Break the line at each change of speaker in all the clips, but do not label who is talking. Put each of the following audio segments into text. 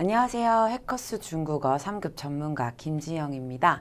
안녕하세요. 해커스 중국어 3급 전문가 김지영입니다.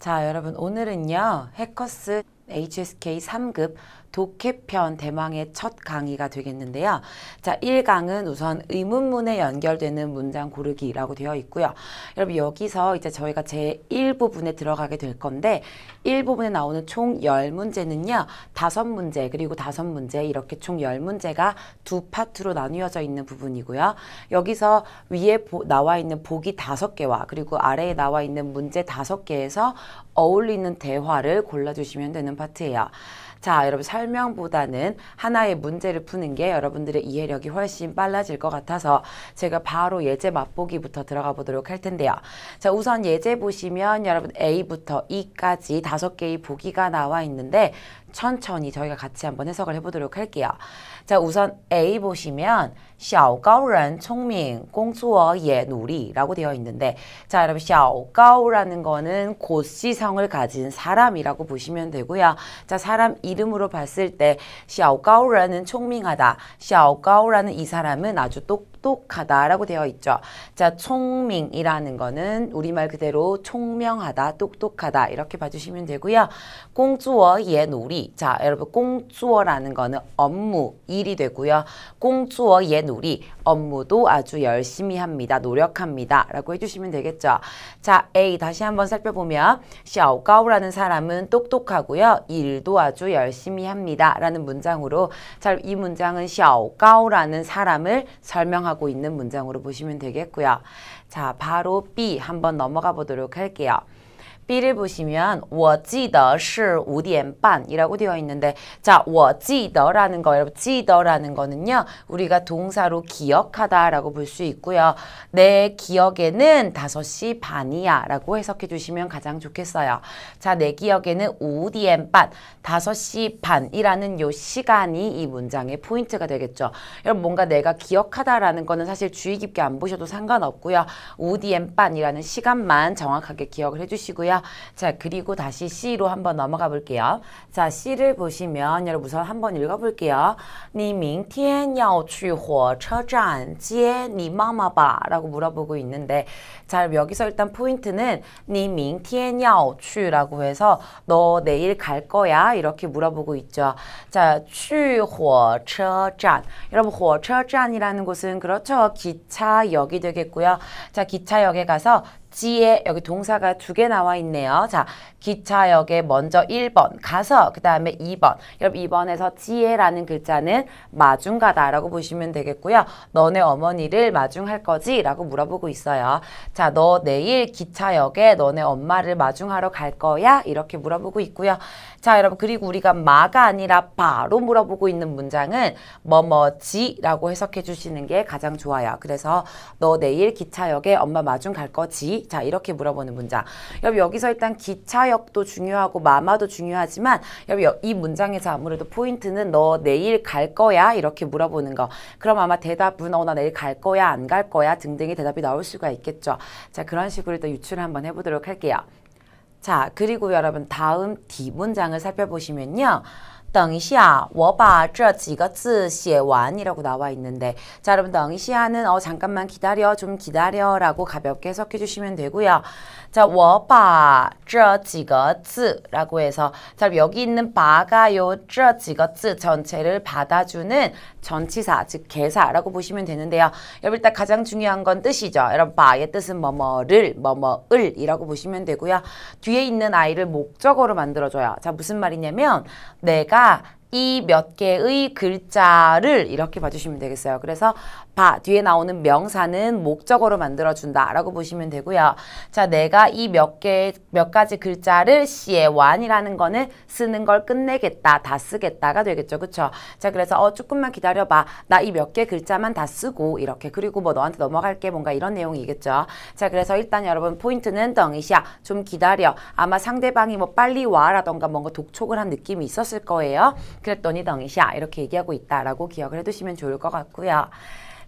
자, 여러분 오늘은요. 해커스 HSK 3급 독해편 대망의 첫 강의가 되겠는데요. 자, 1강은 우선 의문문에 연결되는 문장 고르기라고 되어 있고요. 여러분 여기서 이제 저희가 제 1부분에 들어가게 될 건데 1부분에 나오는 총 10문제는요. 다섯 문제 그리고 다섯 문제 이렇게 총 10문제가 두 파트로 나뉘어져 있는 부분이고요. 여기서 위에 보, 나와 있는 보기 다섯 개와 그리고 아래에 나와 있는 문제 다섯 개에서 어울리는 대화를 골라주시면 되는 파트예요. 자, 여러분 설명보다는 하나의 문제를 푸는 게 여러분들의 이해력이 훨씬 빨라질 것 같아서 제가 바로 예제 맛보기부터 들어가 보도록 할 텐데요. 자, 우선 예제 보시면 여러분 A부터 E까지 다섯 개의 보기가 나와 있는데 천천히 저희가 같이 한번 해석을 해보도록 할게요. 자, 우선 A 보시면 小高人 총민, 공주어예 놀이라고 되어 있는데 자, 여러분 小高라는 거는 고시성을 가진 사람이라고 보시면 되고요. 자, 사람 이름으로 봤을 때 小高人은 총명하다. 小高라는 이 사람은 아주 똑똑하다라고 되어 있죠. 자, 총명이라는 거는 우리말 그대로 총명하다, 똑똑하다 이렇게 봐주시면 되고요. 공주어예 놀이. 자, 여러분 공주어라는 거는 업무, 일이 되고요. 공주어 예누리 업무도 아주 열심히 합니다. 노력합니다. 라고 해주시면 되겠죠. 자, A 다시 한번 살펴보면 샤오가오라는 사람은 똑똑하고요. 일도 아주 열심히 합니다. 라는 문장으로 자, 이 문장은 샤오가오라는 사람을 설명하고 있는 문장으로 보시면 되겠고요. 자, 바로 B 한번 넘어가 보도록 할게요. B를 보시면 我记得是5点半이라고 되어 있는데 자, 我记得라는 거, 여러분 记得라는 거는요. 우리가 동사로 기억하다라고 볼 수 있고요. 내 기억에는 5시 반이야 라고 해석해 주시면 가장 좋겠어요. 자, 내 기억에는 5点半, 5시 반이라는 요 시간이 이 문장의 포인트가 되겠죠. 여러분 뭔가 내가 기억하다라는 거는 사실 주의 깊게 안 보셔도 상관없고요. 5点半이라는 시간만 정확하게 기억을 해주시고요. 자, 그리고 다시 C로 한번 넘어가 볼게요. 자, C를 보시면 여러분 우선 한번 읽어 볼게요. 你明天要去火车站接你妈妈吧라고 물어보고 있는데 자, 여기서 일단 포인트는 你明天要去라고 해서 너 내일 갈 거야 이렇게 물어보고 있죠. 자, 去火车站 여러분 火车站이라는 곳은 그렇죠. 기차역이 되겠고요. 자, 기차역에 가서 지에 여기 동사가 두 개 나와 있네요. 자, 기차역에 먼저 1번 가서 그 다음에 2번 여러분 2번에서 지에라는 글자는 마중가다라고 보시면 되겠고요. 너네 어머니를 마중할 거지? 라고 물어보고 있어요. 자, 너 내일 기차역에 너네 엄마를 마중하러 갈 거야? 이렇게 물어보고 있고요. 자, 여러분 그리고 우리가 마가 아니라 바로 물어보고 있는 문장은 뭐뭐지라고 해석해 주시는 게 가장 좋아요. 그래서 너 내일 기차역에 엄마 마중 갈 거지 자 이렇게 물어보는 문장. 여기 여기서 일단 기차역도 중요하고 마마도 중요하지만 여기 이 문장에서 아무래도 포인트는 너 내일 갈 거야 이렇게 물어보는 거. 그럼 아마 대답은 어나 내일 갈 거야 안 갈 거야 등등의 대답이 나올 수가 있겠죠. 자 그런 식으로 일단 유출을 한번 해보도록 할게요. 자 그리고 여러분 다음 D 문장을 살펴보시면요. 덩等一下, 我把这几个字写完이라고 나와 있는데 자 여러분 덩이시아는어 잠깐만 기다려 좀 기다려 라고 가볍게 해석해 주시면 되고요. 자, 워바 쩌지거즈라고 해서 자, 여기 있는 바가요 쩌지거즈 전체를 받아주는 전치사, 즉 개사라고 보시면 되는데요. 여러분 일단 가장 중요한 건 뜻이죠. 여러분 바의 뜻은 뭐뭐를, 뭐뭐을이라고 보시면 되고요. 뒤에 있는 아이를 목적어로 만들어줘요. 자, 무슨 말이냐면 내가 이 몇 개의 글자를 이렇게 봐주시면 되겠어요. 그래서 바 뒤에 나오는 명사는 목적어로 만들어준다 라고 보시면 되고요. 자 내가 이 몇 개 몇 가지 글자를 씨의 완이라는 거는 쓰는 걸 끝내겠다 다 쓰겠다가 되겠죠. 그쵸? 자 그래서 어 조금만 기다려봐 나 이 몇 개 글자만 다 쓰고 이렇게 그리고 뭐 너한테 넘어갈게 뭔가 이런 내용이겠죠. 자 그래서 일단 여러분 포인트는 덩이샤좀 기다려 아마 상대방이 뭐 빨리 와라던가 뭔가 독촉을 한 느낌이 있었을 거예요. 그랬더니 덩이샤 이렇게 얘기하고 있다라고 기억을 해두시면 좋을 것 같고요.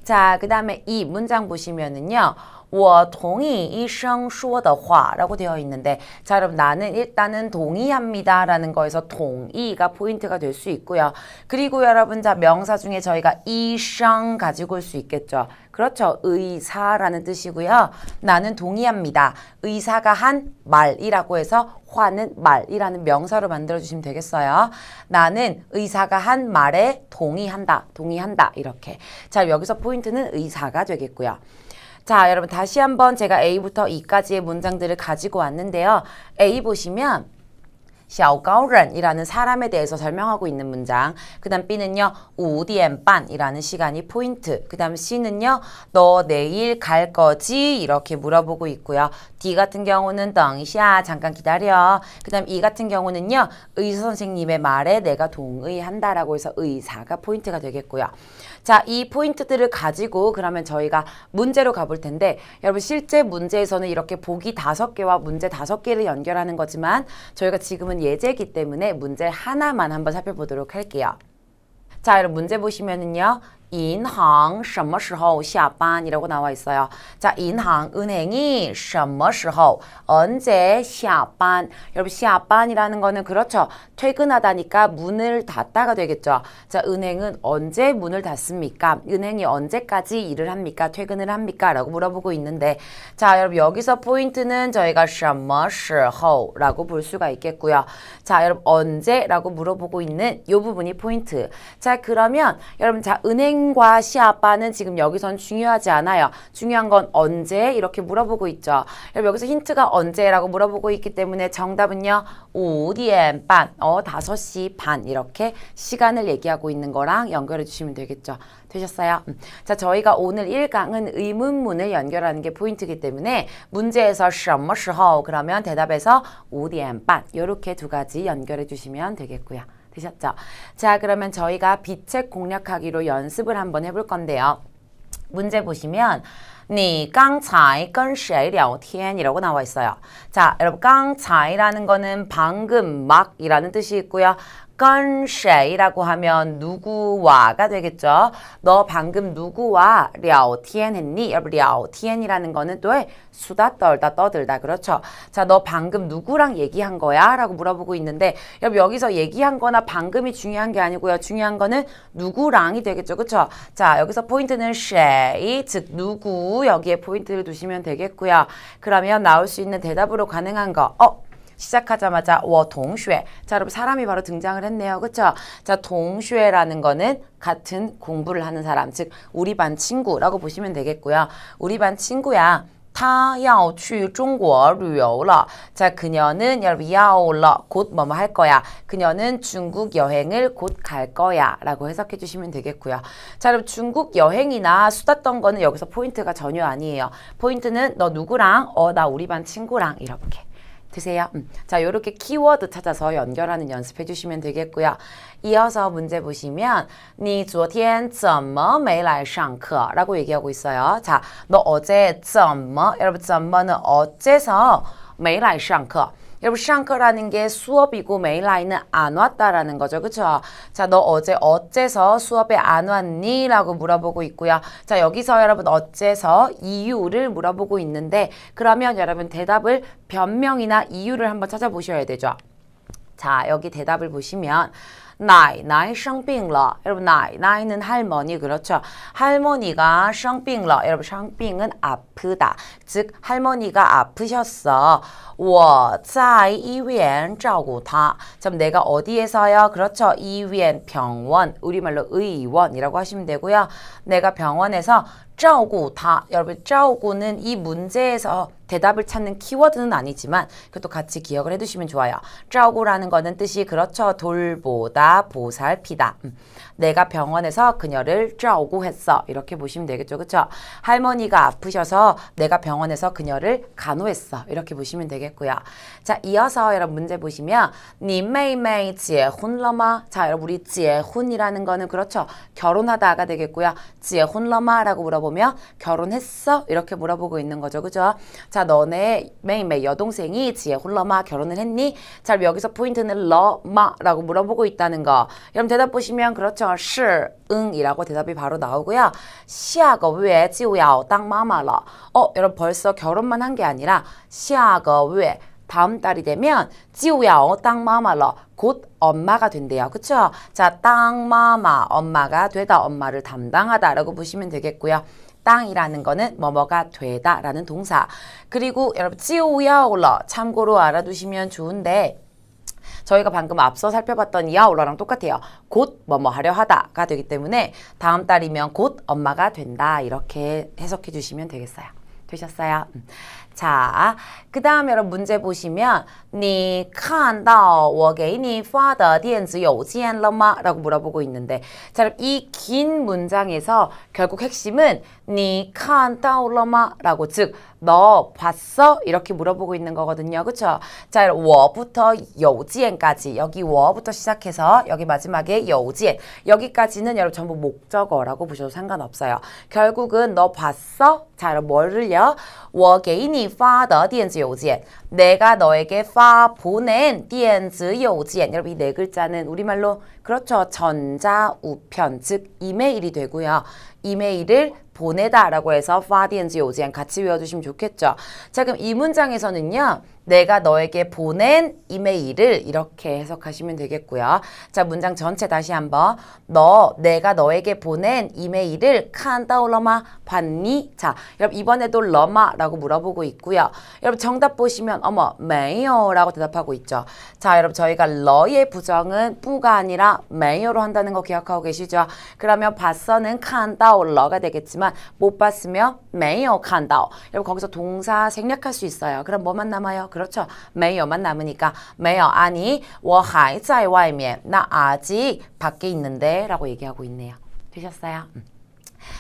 자, 그 다음에 이 문장 보시면은요. 我 동의 이상 说的话라고 되어 있는데 자 그럼 나는 일단은 동의합니다 라는 거에서 동의가 포인트가 될 수 있고요. 그리고 여러분 자 명사 중에 저희가 이상 가지고 올 수 있겠죠. 그렇죠. 의사라는 뜻이고요. 나는 동의합니다. 의사가 한 말이라고 해서 화는 말이라는 명사로 만들어주시면 되겠어요. 나는 의사가 한 말에 동의한다. 동의한다. 이렇게. 자, 여기서 포인트는 의사가 되겠고요. 자, 여러분 다시 한번 제가 A부터 E까지의 문장들을 가지고 왔는데요. A 보시면 小高人이라는 사람에 대해서 설명하고 있는 문장. 그 다음 B는요. 5디엠반이라는 시간이 포인트. 그 다음 C는요. 너 내일 갈 거지? 이렇게 물어보고 있고요. D 같은 경우는 덩이샤 잠깐 기다려. 그 다음 E 같은 경우는요. 의사 선생님의 말에 내가 동의한다라고 해서 의사가 포인트가 되겠고요. 자, 이 포인트들을 가지고 그러면 저희가 문제로 가볼 텐데 여러분 실제 문제에서는 이렇게 보기 다섯 개와 문제 다섯 개를 연결하는 거지만 저희가 지금은 예제이기 때문에 문제 하나만 한번 살펴보도록 할게요. 자, 여러분 문제 보시면은요. 인항 什么时候下班이라고 나와 있어요. 자, 인항 은행이 什么时候 언제 下班. 여러분 下班이라는 거는 그렇죠. 퇴근하다니까 문을 닫다가 되겠죠. 자, 은행은 언제 문을 닫습니까? 은행이 언제까지 일을 합니까? 퇴근을 합니까? 라고 물어보고 있는데 자, 여러분 여기서 포인트는 저희가 什么时候라고 볼 수가 있겠고요. 자, 여러분 언제라고 물어보고 있는 이 부분이 포인트. 자, 그러면 여러분 자, 은행 콩과 시아빠는 지금 여기선 중요하지 않아요. 중요한 건 언제? 이렇게 물어보고 있죠. 여러분 여기서 힌트가 언제라고 물어보고 있기 때문에 정답은요. 오디엔 반, 어, 5시 반 이렇게 시간을 얘기하고 있는 거랑 연결해 주시면 되겠죠. 되셨어요? 음. 자, 저희가 오늘 1강은 의문문을 연결하는 게 포인트이기 때문에 문제에서 什么时候 그러면 대답에서 오디엔반 이렇게 두 가지 연결해 주시면 되겠고요. 되셨죠? 자 그러면 저희가 비책 공략하기로 연습을 한번 해볼 건데요. 문제 보시면 你刚才跟谁聊天이라고 네, 나와 있어요. 자, 여러분 刚才라는 거는 방금 막이라는 뜻이 있고요. 건쉐이라고 하면 누구와가 되겠죠. 너 방금 누구와 오聊엔했니 여러분 聊엔이라는 거는 또 수다 떨다 떠들다 그렇죠. 자 너 방금 누구랑 얘기한 거야? 라고 물어보고 있는데 여러분 여기서 얘기한 거나 방금이 중요한 게 아니고요. 중요한 거는 누구랑이 되겠죠. 그렇죠. 자 여기서 포인트는 쉐이 즉 누구 여기에 포인트를 두시면 되겠고요. 그러면 나올 수 있는 대답으로 가능한 거 어? 시작하자마자 워 동쉐. 자, 여러분 사람이 바로 등장을 했네요. 그렇죠? 자, 동쉐라는 거는 같은 공부를 하는 사람, 즉 우리 반 친구라고 보시면 되겠고요. 우리 반 친구야. 他要去中国旅游了자 그녀는 여러분 야오러 곧 뭐뭐 할 거야. 그녀는 중국 여행을 곧 갈 거야. 라고 해석해 주시면 되겠고요. 자 여러분 중국 여행이나 수다 떤 거는 여기서 포인트가 전혀 아니에요. 포인트는 너 누구랑 어 나 우리 반 친구랑 이렇게 드세요. 음. 자, 요렇게 키워드 찾아서 연결하는 연습해 주시면 되겠고요. 이어서 문제 보시면 你昨天怎么没来上课? 라고 얘기하고 있어요. 자, 너 어제 怎么? 여러분, 怎么는 어째서 没来上课? 여러분 샹크라는 게 수업이고 메인 라인은 안 왔다라는 거죠. 그죠 자, 너 어제 어째서 수업에 안 왔니? 라고 물어보고 있고요. 자, 여기서 여러분 어째서 이유를 물어보고 있는데 그러면 여러분 대답을 변명이나 이유를 한번 찾아보셔야 되죠. 자, 여기 대답을 보시면 나이, 나이 샹빙러. 여러분 나이, 나이는 할머니 그렇죠. 할머니가 샹빙러. 여러분 샹빙은 아프다. 즉 할머니가 아프셨어. 我在医院照顾他.참 내가 어디에서요? 그렇죠. 이위엔 병원. 우리말로 의원이라고 하시면 되고요. 내가 병원에서 照顾다 여러분 照顾는 이 문제에서 대답을 찾는 키워드는 아니지만 그것도 같이 기억을 해두시면 좋아요. 照顾라는 거는 뜻이 그렇죠. 돌보다, 보살피다. 음. 내가 병원에서 그녀를 쪼오고 했어. 이렇게 보시면 되겠죠. 그쵸? 할머니가 아프셔서 내가 병원에서 그녀를 간호했어. 이렇게 보시면 되겠고요. 자, 이어서 여러분 문제 보시면 니메이메이 지에혼러마 자, 여러분 우리 지에혼이라는 거는 그렇죠. 결혼하다가 되겠고요. 지에혼러마라고 물어보면 결혼했어? 이렇게 물어보고 있는 거죠. 그죠? 자, 너네 메이메이 여동생이 지에혼러마 결혼을 했니? 자, 여기서 포인트는 러마라고 물어보고 있다는 거. 여러분 대답 보시면 그렇죠. 정답 是응이라고 대답이 바로 나오고요. 下个月就要当妈妈了. 어, 여러분 벌써 결혼만 한 게 아니라 下个月 다음 달이 되면 지우야오 땅마마러 곧 엄마가 된대요. 그쵸? 자, 땅마마 엄마가 되다 엄마를 담당하다라고 보시면 되겠고요. 땅이라는 거는 뭐뭐가 되다라는 동사. 그리고 여러분 지우야오러 참고로 알아두시면 좋은데 저희가 방금 앞서 살펴봤던 이하올라랑 똑같아요. 곧 뭐 뭐 하려 하다가 되기 때문에 다음 달이면 곧 엄마가 된다 이렇게 해석해 주시면 되겠어요. 되셨어요? 음. 자, 그 다음 여러분 문제 보시면 你看到我给你发的电子邮件了吗? 라고 물어보고 있는데 자, 이 긴 문장에서 결국 핵심은 니 칸따올러마 라고 즉 너 봤어? 이렇게 물어보고 있는 거거든요. 그쵸? 자, 워부터 요지엔까지 여기 워부터 시작해서 여기 마지막에 요지엔 여기까지는 여러분 전부 목적어라고 보셔도 상관없어요. 결국은 너 봤어? 자, 여러분 뭐를요? 我给你发的电子邮件 내가 너에게 파 보낸 디엔즈 요지엔 여러분 이 네 글자는 우리말로 그렇죠 전자우편 즉 이메일이 되고요 이메일을 보내다라고 해서 파디엔지 요지엔 같이 외워주시면 좋겠죠. 자 그럼 이 문장에서는요. 내가 너에게 보낸 이메일을 이렇게 해석하시면 되겠고요. 자, 문장 전체 다시 한번. 너, 내가 너에게 보낸 이메일을 칸다올러마 봤니? 자, 여러분 이번에도 러마라고 물어보고 있고요. 여러분 정답 보시면 어머, 메이어라고 대답하고 있죠. 자, 여러분 저희가 러의 부정은 뿌가 아니라 메이어로 한다는 거 기억하고 계시죠? 그러면 봤어는 칸다올러가 되겠지만 못 봤으면 메이어 칸다오. 여러분 거기서 동사 생략할 수 있어요. 그럼 뭐만 남아요? 그렇죠. 메이만 남으니까 메이 아니 워하在外面나 아직 밖에 있는데 라고 얘기하고 있네요. 되셨어요? 음.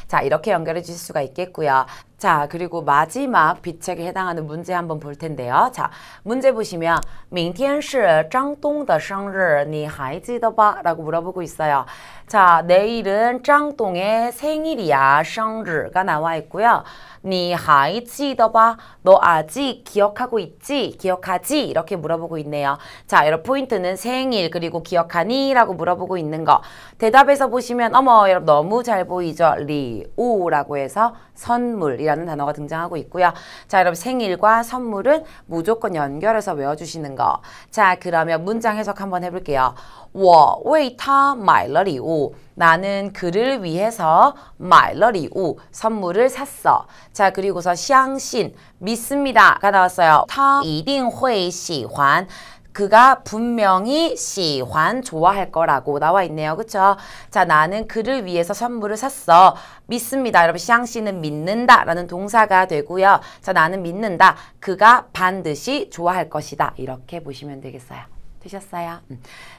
자 이렇게 연결해 주실 수가 있겠고요. 자, 그리고 마지막 비책에 해당하는 문제 한번 볼 텐데요. 자, 문제 보시면 明天是张东的生日,你还记得吧? 라고 물어보고 있어요. 자, 내일은 짱똥의 생일이야. 생일가 나와 있고요. 你还记得吧?너 아직 기억하고 있지? 기억하지? 이렇게 물어보고 있네요. 자, 여러분 포인트는 생일 그리고 기억하니? 라고 물어보고 있는 거. 대답에서 보시면 어머 여러분 너무 잘 보이죠? 리오라고 해서 선물이라 이라는 단어가 등장하고 있고요. 자, 여러분 생일과 선물은 무조건 연결해서 외워주시는 거. 자, 그러면 문장 해석 한번 해볼게요. 我为他买了礼物. 나는 그를 위해서 买了礼物 선물을 샀어. 자, 그리고서 相신 믿습니다가 나왔어요. 他一定会喜欢 그가 분명히 시환 좋아할 거라고 나와 있네요. 그쵸? 자 나는 그를 위해서 선물을 샀어. 믿습니다. 여러분 시앙씨는 믿는다 라는 동사가 되고요. 자 나는 믿는다. 그가 반드시 좋아할 것이다. 이렇게 보시면 되겠어요. 되셨어요?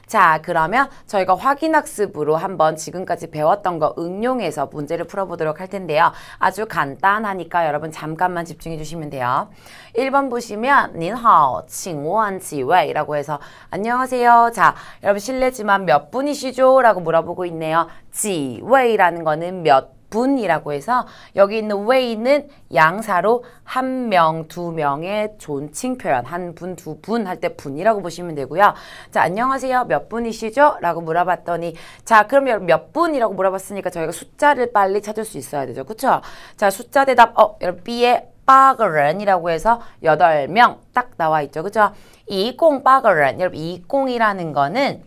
자, 그러면 저희가 확인학습으로 한번 지금까지 배웠던 거 응용해서 문제를 풀어보도록 할 텐데요. 아주 간단하니까 여러분 잠깐만 집중해 주시면 돼요. 1번 보시면 您好,请问几位? 이라고 해서 안녕하세요. 자, 여러분 실례지만 몇 분이시죠? 라고 물어보고 있네요. 지웨이라는 거는 몇 분이라고 해서 여기 있는 way는 양사로 한 명, 두 명의 존칭 표현 한 분, 두 분 할 때 분이라고 보시면 되고요. 자, 안녕하세요. 몇 분이시죠? 라고 물어봤더니 자, 그럼 여러분 몇 분이라고 물어봤으니까 저희가 숫자를 빨리 찾을 수 있어야 되죠. 그쵸? 자, 숫자 대답 어, 여러분 B에 빠그런이라고 해서 여덟 명 딱 나와 있죠. 그죠? 이공 빠그런 여러분 이공이라는 거는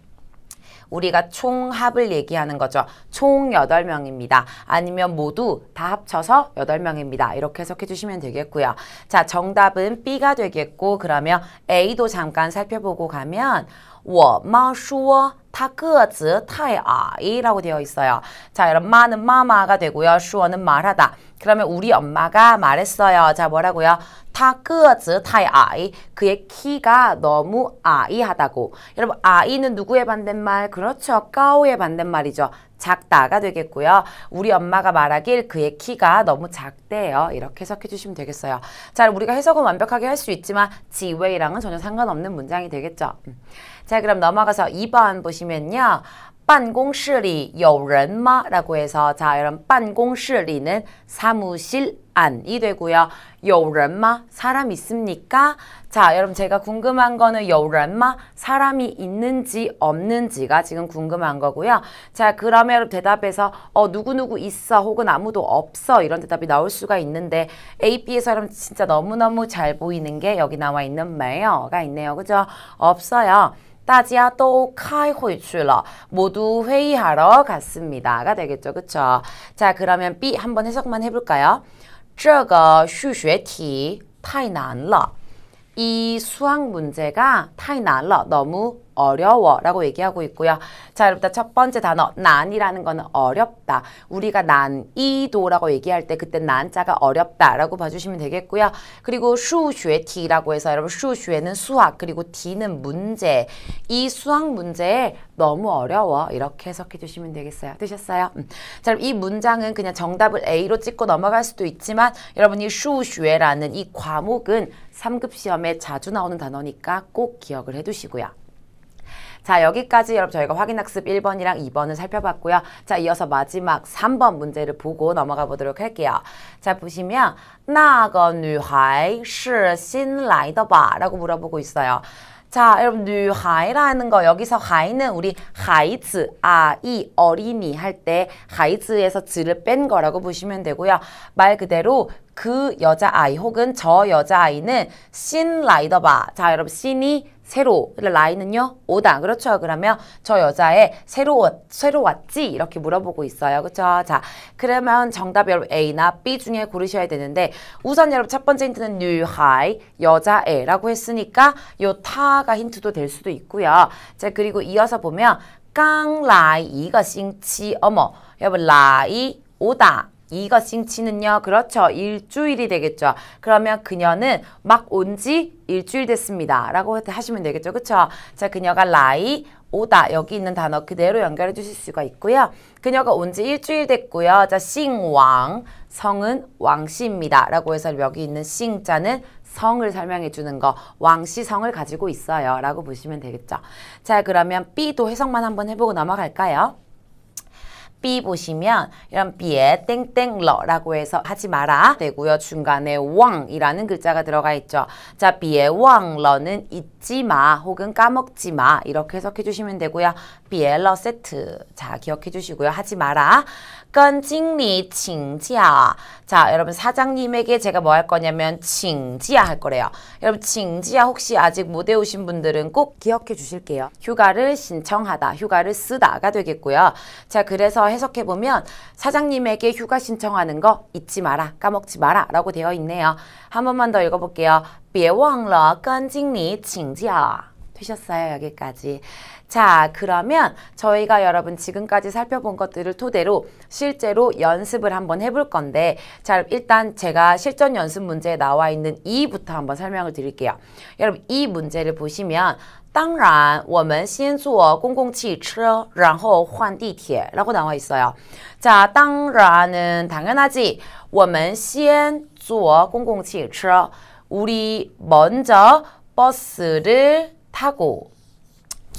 우리가 총합을 얘기하는 거죠. 총 여덟 명입니다 아니면 모두 다 합쳐서 여덟 명입니다 이렇게 해석해 주시면 되겠고요. 자, 정답은 B가 되겠고 그러면 A도 잠깐 살펴보고 가면 我妈说 타그즈 타이아이라고 되어 있어요. 자, 여러분 마는 마마가 되고요. 수어는 말하다. 그러면 우리 엄마가 말했어요. 자, 뭐라고요? 타그즈 타이아이. 그의 키가 너무 아이하다고. 여러분 아이는 누구의 반대말? 그렇죠. 까오의 반대말이죠. 작다가 되겠고요. 우리 엄마가 말하길 그의 키가 너무 작대요. 이렇게 해석해 주시면 되겠어요. 자, 우리가 해석은 완벽하게 할 수 있지만 지웨이랑은 전혀 상관없는 문장이 되겠죠. 음. 자, 그럼 넘어가서 2번 보시면요. 办公室里有人吗? 라고 해서 자여러분办公室里는 사무실 안이 되고요. 有人吗? 사람 있습니까? 자 여러분 제가 궁금한 거는 有人吗? 사람이 있는지 없는지가 지금 궁금한 거고요. 자 그러면 대답해서어 누구누구 있어 혹은 아무도 없어 이런 대답이 나올 수가 있는데 A, B에서 여러분 진짜 너무너무 잘 보이는 게 여기 나와 있는 매어가 있네요. 그죠? 없어요. 지家또카开会출러 모두 회의하러 갔습니다가 되겠죠. 그쵸? 자, 그러면 B 한번 해석만 해볼까요? 这个数学题太难了.이 수학 문제가 太难了. 너무 어려워 라고 얘기하고 있고요. 자, 여러분들 첫 번째 단어 난이라는 거는 어렵다. 우리가 난이도라고 얘기할 때 그때 난자가 어렵다 라고 봐주시면 되겠고요. 그리고 수學, 티라고 해서 여러분 수學는 수학 그리고 D는 문제 이 수학 문제에 너무 어려워 이렇게 해석해 주시면 되겠어요. 되셨어요? 음. 자, 그럼 이 문장은 그냥 정답을 A로 찍고 넘어갈 수도 있지만 여러분이 수슈에라는 이 과목은 3급 시험에 자주 나오는 단어니까 꼭 기억을 해두시고요. 자 여기까지 여러분 저희가 확인학습 1번이랑 2번을 살펴봤고요. 자 이어서 마지막 3번 문제를 보고 넘어가 보도록 할게요. 자 보시면 나가 누하이 시新来的吧 라고 물어보고 있어요. 자, 여러분, 뉴하이라는 거 여기서 하이는 우리 하이즈, 아이, 어린이 할 때 하이즈에서 즈를 뺀 거라고 보시면 되고요. 말 그대로 그 여자아이 혹은 저 여자아이는 신 라이더바. 자, 여러분 신이 새로 라이는요 오다 그렇죠 그러면 저 여자의 새로 왔, 새로 왔지 이렇게 물어보고 있어요 그렇죠 자 그러면 정답 여러분 A나 B 중에 고르셔야 되는데 우선 여러분 첫 번째 힌트는 뉴하이 여자애라고 했으니까 요 타가 힌트도 될 수도 있고요 자 그리고 이어서 보면 깡 라이 이거 싱치 어머 여러분 라이 오다 이것인치는요 그렇죠. 일주일이 되겠죠. 그러면 그녀는 막 온 지 일주일 됐습니다. 라고 하시면 되겠죠. 그쵸 자, 그녀가 라이 오다 여기 있는 단어 그대로 연결해 주실 수가 있고요. 그녀가 온 지 일주일 됐고요. 자, 싱왕 성은 왕씨입니다. 라고 해서 여기 있는 싱자는 성을 설명해 주는 거 왕씨 성을 가지고 있어요. 라고 보시면 되겠죠. 자, 그러면 B도 해석만 한번 해보고 넘어갈까요? B 보시면 이런 B에 땡땡 러라고 해서 하지 마라 되고요. 중간에 왕이라는 글자가 들어가 있죠. 자, B에 왕 러는 잊지 마 혹은 까먹지 마 이렇게 해석해 주시면 되고요. B에 러 세트 자 기억해 주시고요. 하지 마라. 건징리 칭지야. 자, 여러분 사장님에게 제가 뭐 할 거냐면 칭지야 할 거래요. 여러분 칭지야 혹시 아직 못 외우신 분들은 꼭 기억해 주실게요. 휴가를 신청하다, 휴가를 쓰다가 되겠고요. 자, 그래서 해석해 보면 사장님에게 휴가 신청하는 거 잊지 마라, 까먹지 마라 라고 되어 있네요. 한 번만 더 읽어볼게요. 别忘了跟经理请假。되셨어요, 여기까지. 자, 그러면 저희가 여러분 지금까지 살펴본 것들을 토대로 실제로 연습을 한번 해볼 건데 자, 일단 제가 실전 연습 문제에 나와 있는 2부터 한번 설명을 드릴게요. 여러분 이 e 문제를 보시면 当然，我们先坐公共汽车，然后换地铁。라고나와있어요 자, 당연은당연하지我们先坐公共汽车。우리먼저 버스를 타고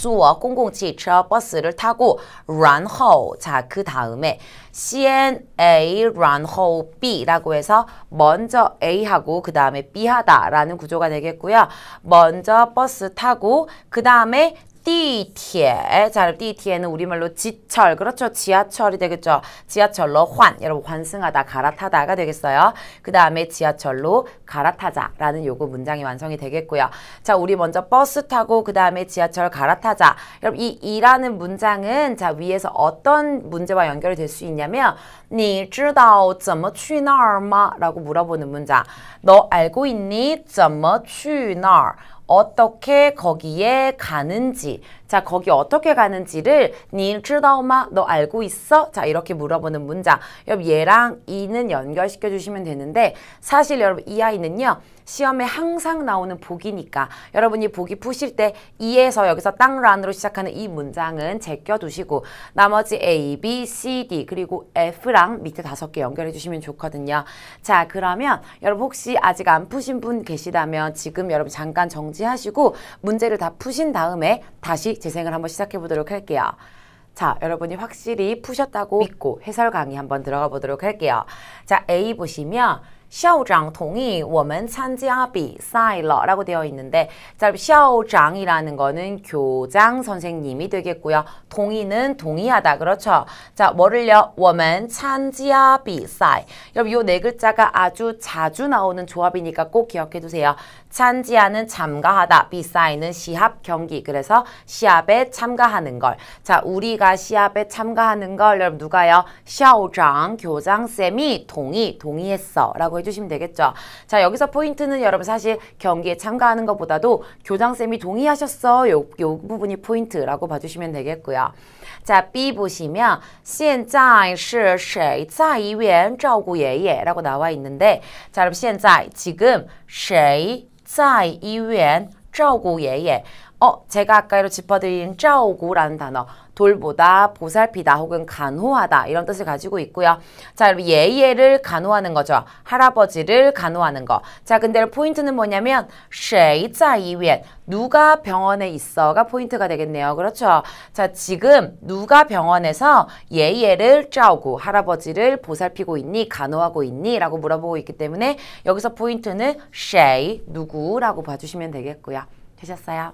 주어 공공汽车 버스를 타고 然后 자그 다음에 CN A 然后 B라고 해서 먼저 A하고 그 다음에 B하다라는 구조가 되겠고요. 먼저 버스 타고 그 다음에 띠티에 자, 띠티에는 우리말로 지철, 그렇죠? 지하철이 되겠죠? 지하철로 환, 여러분 환승하다, 갈아타다가 되겠어요. 그 다음에 지하철로 갈아타자라는 요구 문장이 완성이 되겠고요. 자, 우리 먼저 버스 타고 그 다음에 지하철 갈아타자. 여러분 이 이라는 문장은 자 위에서 어떤 문제와 연결이 될 수 있냐면 你知道怎么去那儿吗? 라고 물어보는 문장. 너 알고 있니? 怎么去那儿? 어떻게 거기에 가는지 자 거기 어떻게 가는지를 你知道吗너 알고 있어? 자 이렇게 물어보는 문장 여러분 얘랑 이는 연결시켜 주시면 되는데 사실 여러분 이 아이는요 시험에 항상 나오는 보기니까 여러분이 보기 푸실 때 2에서 여기서 땅란으로 시작하는 이 문장은 제껴두시고 나머지 A, B, C, D 그리고 F랑 밑에 다섯 개 연결해 주시면 좋거든요. 자 그러면 여러분 혹시 아직 안 푸신 분 계시다면 지금 여러분 잠깐 정지하시고 문제를 다 푸신 다음에 다시 재생을 한번 시작해 보도록 할게요. 자, 여러분이 확실히 푸셨다고 믿고 해설 강의 한번 들어가 보도록 할게요. 자, A 보시면 校长 동의 워먼 참지아 비사이러라고 되어 있는데 자,校长이라는 거는 교장 선생님이 되겠고요. 동의는 동의하다. 그렇죠? 자, 뭐를요? 워먼 참지아 비사이 여러분 요네 글자가 아주 자주 나오는 조합이니까 꼭 기억해 두세요. 참지아는 참가하다. 비사이는 시합 경기. 그래서 시합에 참가하는 걸. 자, 우리가 시합에 참가하는 걸 여러분 누가요? 校长 교장쌤이 동의 동의했어라고 해주시면 되겠죠. 자 여기서 포인트는 여러분 사실 경기에 참가하는 것보다도 교장쌤이 동의하셨어 요, 요 부분이 포인트라고 봐주시면 되겠고요. 자 B 보시면 现在是谁在医院照顾爷爷라고 나와 있는데 자 여러분 现在 지금 谁在医院照顾爷爷 어, 제가 아까로 짚어드린 짜오구라는 단어 돌보다, 보살피다 혹은 간호하다 이런 뜻을 가지고 있고요. 자, 여러분 예예를 간호하는 거죠. 할아버지를 간호하는 거. 자, 근데 포인트는 뭐냐면 谁在医院 누가 병원에 있어가 포인트가 되겠네요. 그렇죠? 자, 지금 누가 병원에서 예예를 짜오구 할아버지를 보살피고 있니? 간호하고 있니? 라고 물어보고 있기 때문에 여기서 포인트는 谁 누구라고 봐주시면 되겠고요. 되셨어요?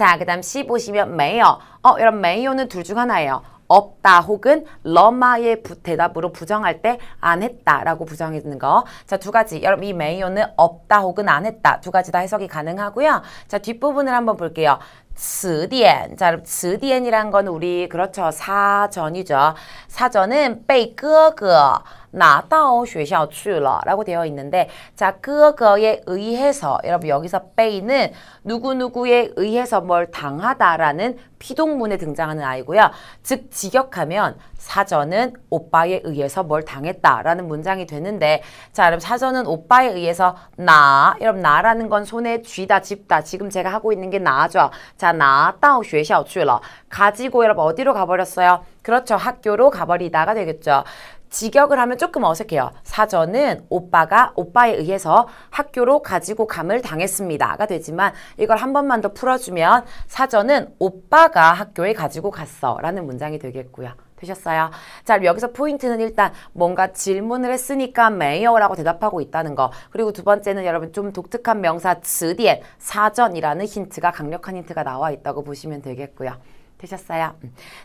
자, 그 다음 C 보시면 매요. 어, 이런 매요는 둘 중 하나예요. 없다 혹은 러마의 대답으로 부정할 때 안 했다라고 부정해주는 거. 자, 두 가지. 여러분 이 메이오는 없다 혹은 안 했다. 두 가지 다 해석이 가능하고요. 자, 뒷부분을 한번 볼게요. 스디엔. 자, 여러분, 词典이란 건 우리 그렇죠. 사전이죠. 사전은 빼 끄거 나다오 쉐샤오 츄러라고 되어 있는데 자 그거에 의해서 여러분 여기서 빼이는 누구누구에 의해서 뭘 당하다라는 피동문에 등장하는 아이고요. 즉 직역하면 사전은 오빠에 의해서 뭘 당했다라는 문장이 되는데 자 여러분 사전은 오빠에 의해서 나 여러분 나라는 건 손에 쥐다 집다 지금 제가 하고 있는 게 나죠. 자나따오 쉐샤오 츄러 가지고 여러분 어디로 가버렸어요? 그렇죠. 학교로 가버리다가 되겠죠. 직역을 하면 조금 어색해요. 사전은 오빠가 오빠에 의해서 학교로 가지고 감을 당했습니다가 되지만 이걸 한 번만 더 풀어주면 사전은 오빠가 학교에 가지고 갔어 라는 문장이 되겠고요. 되셨어요? 자, 여기서 포인트는 일단 뭔가 질문을 했으니까 매이어라고 대답하고 있다는 거. 그리고 두 번째는 여러분 좀 독특한 명사 즈디엔 사전이라는 힌트가 강력한 힌트가 나와 있다고 보시면 되겠고요. 되셨어요.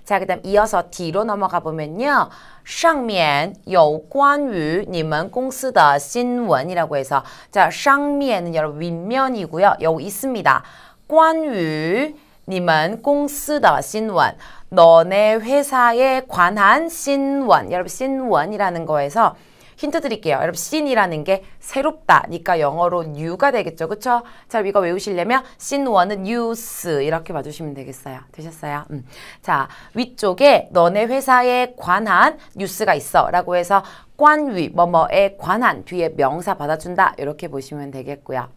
자, 그 다음 이어서 D로 넘어가 보면요. 上面有关于你们公司的新闻이라고 해서 자, 上面은 여러분 윗면이고요. 여기 있습니다. 关于你们公司的新闻 너네 회사에 관한 신원 여러분 신원이라는 거에서 힌트 드릴게요. 여러분 신이라는 게 새롭다니까 영어로 new가 되겠죠. 그렇죠자 이거 외우시려면 신원은 뉴스 이렇게 봐주시면 되겠어요. 되셨어요? 음. 자 위쪽에 너네 회사에 관한 뉴스가 있어 라고 해서 관위 뭐뭐에 관한 뒤에 명사 받아준다 이렇게 보시면 되겠고요.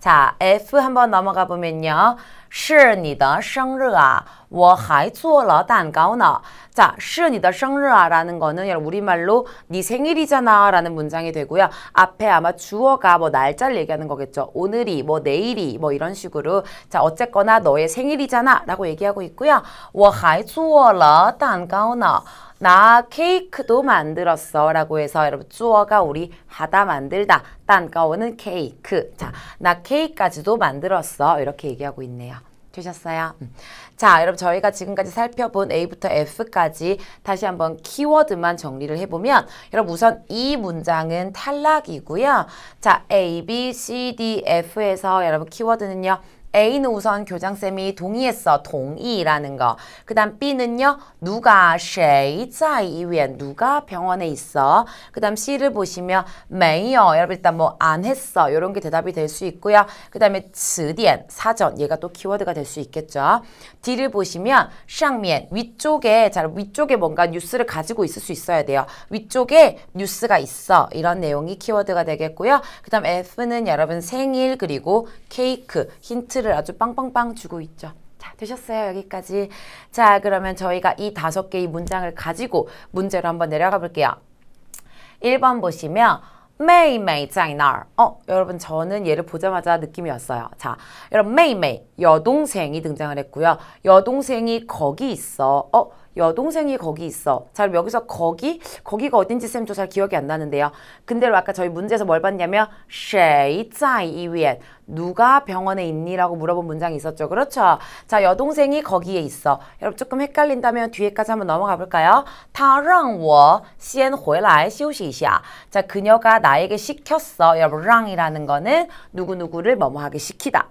자 F 한번 넘어가 보면요. 是你的生日啊我还做了蛋糕呢. 자, 是你的 생일啊라는 거는 여러분 우리말로 네 생일이잖아라는 문장이 되고요. 앞에 아마 주어가 뭐 날짜를 얘기하는 거겠죠. 오늘이 뭐 내일이 뭐 이런 식으로 자, 어쨌거나 너의 생일이잖아라고 얘기하고 있고요. 我还做了蛋糕呢.나 케이크도 만들었어 라고 해서 여러분 주어가 우리 하다 만들다 딴가오는 케이크 자나 케이크까지도 만들었어 이렇게 얘기하고 있네요. 되셨어요. 자, 여러분 저희가 지금까지 살펴본 A부터 F까지 다시 한번 키워드만 정리를 해보면 여러분 우선 이 문장은 탈락이고요. 자, A, B, C, D, F에서 여러분 키워드는요. A는 우선 교장쌤이 동의했어. 동의라는 거. 그 다음 B는요. 누가 쉐이 자이 医에 누가 병원에 있어. 그 다음 C를 보시면 메이어. 여러분 일단 뭐 안 했어. 이런 게 대답이 될 수 있고요. 그 다음에 지디엔 사전 얘가 또 키워드가 될 수 있겠죠. 뒤를 보시면 쌍면 위쪽에 자 위쪽에 뭔가 뉴스를 가지고 있을 수 있어야 돼요. 위쪽에 뉴스가 있어 이런 내용이 키워드가 되겠고요. 그 다음 F는 여러분 생일 그리고 케이크 힌트를 아주 빵빵빵 주고 있죠. 자, 되셨어요. 여기까지. 자, 그러면 저희가 이 다섯 개의 문장을 가지고 문제로 한번 내려가 볼게요. 1번 보시면 매일매일 짱이날 어 여러분 저는 얘를 보자마자 느낌이 왔어요 자 여러분 매일매일 여동생이 등장을 했고요 여동생이 거기 있어 어 여동생이 거기 있어. 자, 그럼 여기서 거기, 거기가 어딘지 쌤도잘 기억이 안 나는데요. 근데 아까 저희 문제에서 뭘 봤냐면 쉐이 짜이 위엔 누가 병원에 있니라고 물어본 문장이 있었죠. 그렇죠. 자, 여동생이 거기에 있어. 여러분 조금 헷갈린다면 뒤에까지 한번 넘어가 볼까요? 她让我先回来休息一下. 자, 그녀가 나에게 시켰어. 여러분, 랑이라는 거는 누구누구를 뭐뭐하게 시키다.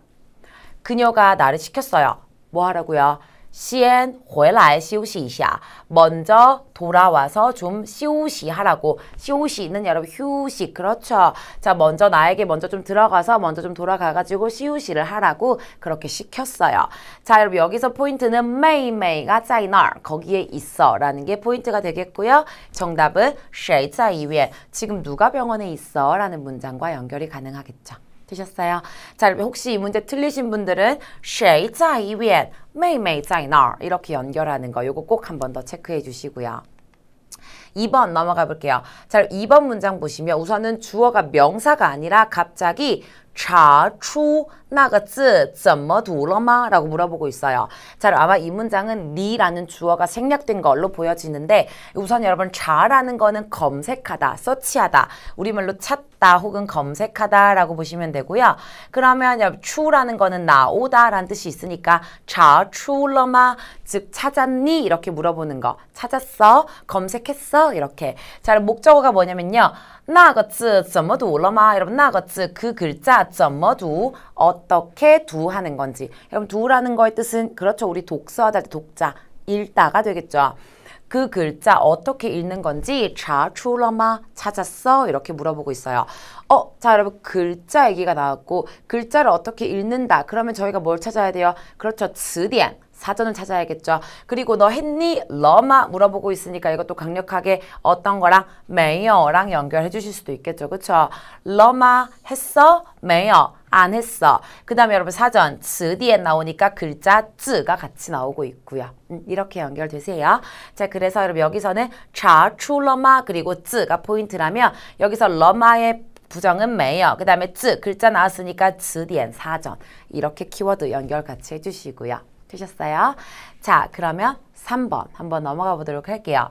그녀가 나를 시켰어요. 뭐 하라고요? 시엔 回来休息一下. 먼저 돌아와서 좀 쉬우시 하라고. 쉬우시는 여러분 휴식 그렇죠. 자 먼저 나에게 먼저 좀 들어가서 먼저 좀 돌아가가지고 쉬우시를 하라고 그렇게 시켰어요. 자 여러분 여기서 포인트는 메이메이가 짜이널 거기에 있어라는 게 포인트가 되겠고요. 정답은 谁在医院 지금 누가 병원에 있어라는 문장과 연결이 가능하겠죠. 되셨어요? 자, 혹시 이 문제 틀리신 분들은 谁在医院,妹妹在哪 이렇게 연결하는 거 요거 꼭 한 번 더 체크해 주시고요. 2번 넘어가 볼게요. 자, 2번 문장 보시면 우선은 주어가 명사가 아니라 갑자기 查出那个字怎么读了吗? 라고 물어보고 있어요. 자, 아마 이 문장은 니라는 주어가 생략된 걸로 보여지는데 우선 여러분 자라는 거는 검색하다, 서치하다, 우리말로 찾다 혹은 검색하다라고 보시면 되고요. 그러면 여 추라는 거는 나오다라는 뜻이 있으니까 자추러마 즉 찾았니 이렇게 물어보는 거. 찾았어? 검색했어? 이렇게. 자, 목적어가 뭐냐면요. 나거츠 점머 두러마 여러분 나거츠 그 글자 점머 두 어떻게 두 하는 건지 여러분 두라는 거의 뜻은 그렇죠 우리 독서하다 독자 읽다가 되겠죠. 그 글자 어떻게 읽는 건지 자출러마 찾았어? 이렇게 물어보고 있어요. 어, 자 여러분 글자 얘기가 나왔고 글자를 어떻게 읽는다. 그러면 저희가 뭘 찾아야 돼요? 그렇죠. 词典 사전을 찾아야겠죠. 그리고 너 했니? 러마 물어보고 있으니까 이것도 강력하게 어떤 거랑 매어랑 연결해 주실 수도 있겠죠. 그쵸? 러마 했어? 매어안 했어. 그 다음에 여러분 사전 즈 뒤에 나오니까 글자 쯔가 같이 나오고 있고요. 음, 이렇게 연결되세요. 자 그래서 여러분 여기서는 자추 러마 그리고 쯔가 포인트라면 여기서 러마의 부정은 매요. 그 다음에 쯔 글자 나왔으니까 즈 뒤엔 사전 이렇게 키워드 연결 같이 해주시고요. 잡셨어요 자, 그러면 3번 한번 넘어가 보도록 할게요.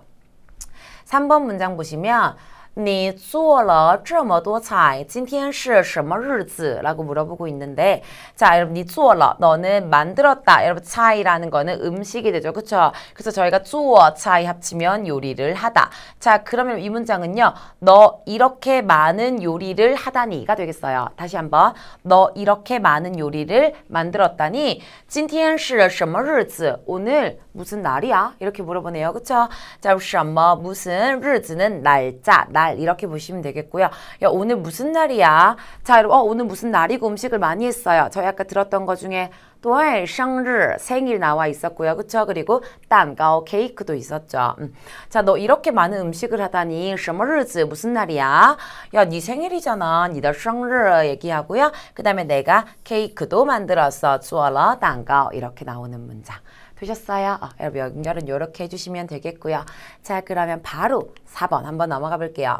3번 문장 보시면 你做了这么多菜今天是什머 르즈 라고 물어보고 있는데 자 여러분 니 쪼러 너는 만들었다 여러분 차이라는 거는 음식이 되죠 그쵸? 그래서 저희가 쪼어 차이 합치면 요리를 하다 자 그러면 이 문장은요 너 이렇게 많은 요리를 하다니가 되겠어요 다시 한번 너 이렇게 많은 요리를 만들었다니 今天是什머 르즈 오늘 무슨 날이야? 이렇게 물어보네요 그쵸? 자什么 무슨 日즈는 날짜 날날 이렇게 보시면 되겠고요. 야, 오늘 무슨 날이야? 자, 여러분, 어, 오늘 무슨 날이고 음식을 많이 했어요. 저희 아까 들었던 것 중에 또한 생일, 생일 나와 있었고요. 그쵸? 그리고 딴가오 케이크도 있었죠. 음. 자, 너 이렇게 많은 음식을 하다니 什么日子 무슨 날이야? 야, 네 생일이잖아. 니 생일 얘기하고요. 그 다음에 내가 케이크도 만들었어. 주얼러 딴가오 이렇게 나오는 문장. 잡히셨어요? 어, 여러분 연결은 이렇게 해주시면 되겠고요. 자 그러면 바로 4번 한번 넘어가 볼게요.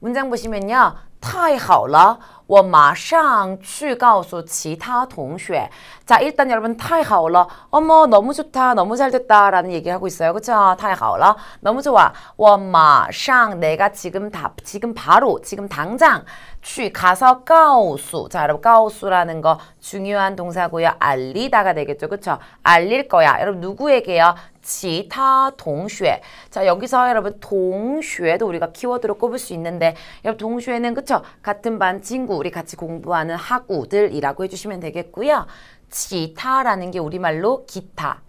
문장 보시면요. 太好了，我马上去告诉其他同学。자, 일단 여러분太好了. 어머, 너무 좋다. 너무 잘 됐다라는 얘기 하고 있어요. 그렇죠? 太好了. 너무 좋아. 我马上 내가 지금 다 지금 바로 지금 당장 去 가서 告诉. 자, 여러분 告诉라는 거 중요한 동사고요. 알리다가 되겠죠. 그렇죠? 알릴 거야. 여러분 누구에게요? 기타 동슈에 자 여기서 여러분 동슈에도 우리가 키워드로 꼽을 수 있는데 여러분 동슈에는 그쵸 같은 반 친구 우리 같이 공부하는 학우들이라고 해주시면 되겠고요 기타라는 게 우리말로 기타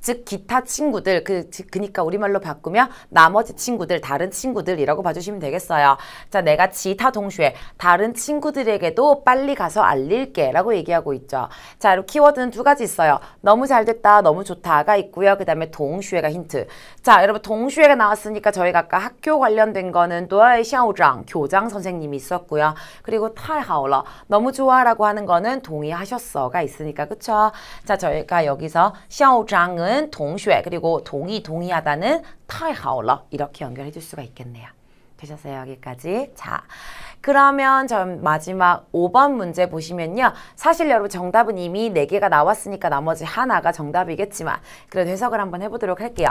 즉 기타 친구들 그 그니까 우리말로 바꾸면 나머지 친구들 다른 친구들이라고 봐주시면 되겠어요. 자 내가 지타 동시에 다른 친구들에게도 빨리 가서 알릴게라고 얘기하고 있죠. 자 이렇게 키워드는 두 가지 있어요. 너무 잘 됐다, 너무 좋다가 있고요. 그 다음에 동시에가 힌트. 자 여러분 동시에가 나왔으니까 저희가 아까 학교 관련된 거는 또아의 샤오장 교장 선생님이 있었고요. 그리고 타하오러 너무 좋아라고 하는 거는 동의하셨어가 있으니까 그쵸? 자 저희가 여기서 샤오장은 다음은 동슈에 그리고 동의 동의하다는 타이하올러 이렇게 연결해 줄 수가 있겠네요. 되셨어요 여기까지 자 그러면 전 마지막 5번 문제 보시면요 사실 여러분 정답은 이미 4개가 나왔으니까 나머지 하나가 정답이겠지만 그래도 해석을 한번 해보도록 할게요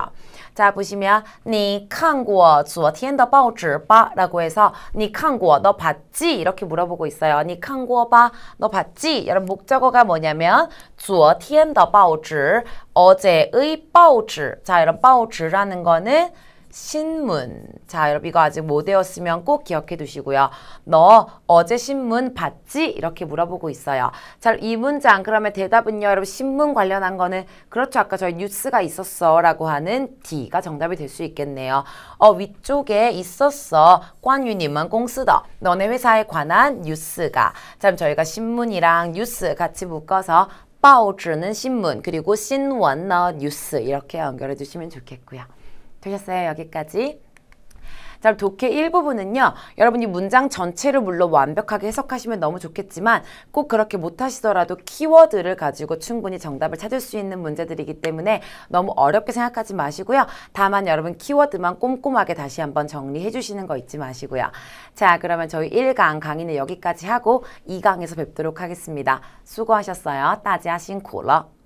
자 보시면 你看过昨天的报纸吧 라고 해서 你看过너 봤지? 이렇게 물어보고 있어요 你看过吧너 봤지? 여러분 목적어가 뭐냐면 昨天的报纸 어제의 报纸자 이런 报纸라는 거는 신문. 자, 여러분 이거 아직 못 외웠으면 꼭 기억해 두시고요. 너 어제 신문 봤지? 이렇게 물어보고 있어요. 자, 이 문장 그러면 대답은요. 여러분 신문 관련한 거는 그렇죠. 아까 저희 뉴스가 있었어라고 하는 D가 정답이 될 수 있겠네요. 어, 위쪽에 있었어. 관유님은 공쓰더. 너네 회사에 관한 뉴스가. 자, 저희가 신문이랑 뉴스 같이 묶어서 报纸는 신문, 그리고 신원 너 뉴스 이렇게 연결해 주시면 좋겠고요. 되셨어요? 여기까지. 자, 독해 1부분은요. 여러분이 문장 전체를 물론 뭐 완벽하게 해석하시면 너무 좋겠지만 꼭 그렇게 못하시더라도 키워드를 가지고 충분히 정답을 찾을 수 있는 문제들이기 때문에 너무 어렵게 생각하지 마시고요. 다만 여러분 키워드만 꼼꼼하게 다시 한번 정리해 주시는 거 잊지 마시고요. 자, 그러면 저희 1강 강의는 여기까지 하고 2강에서 뵙도록 하겠습니다. 수고하셨어요. 따지하신 고러.